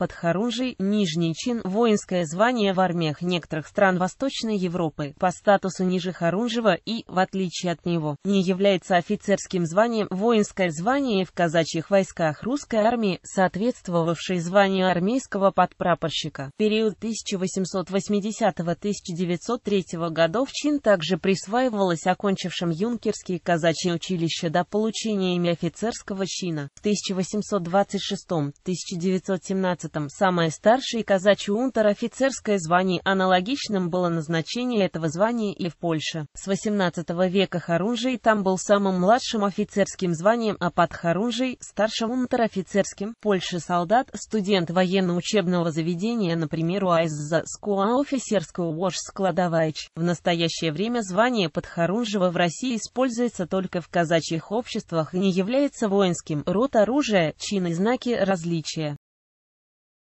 Под Харунжий нижний чин – воинское звание в армиях некоторых стран Восточной Европы по статусу ниже хорунжего и, в отличие от него, не является офицерским званием. Воинское звание в казачьих войсках русской армии, соответствовавшее званию армейского подпрапорщика. В период 1880-1903 годов чин также присваивалось окончившим юнкерские казачьи училища до получения ими офицерского чина. В 1826-1917 самое старшее казачье унтер-офицерское звание, аналогичным было назначение этого звания и в Польше. С 18 века Харунжий там был самым младшим офицерским званием, а под Харунжий – старшим унтер-офицерским. Польше солдат, студент военно-учебного заведения, например, у УАСЗА СКУА офицерского ВОЖ Складоваич. В настоящее время звание под Харунжева в России используется только в казачьих обществах и не является воинским. Род оружия, чины и знаки различия.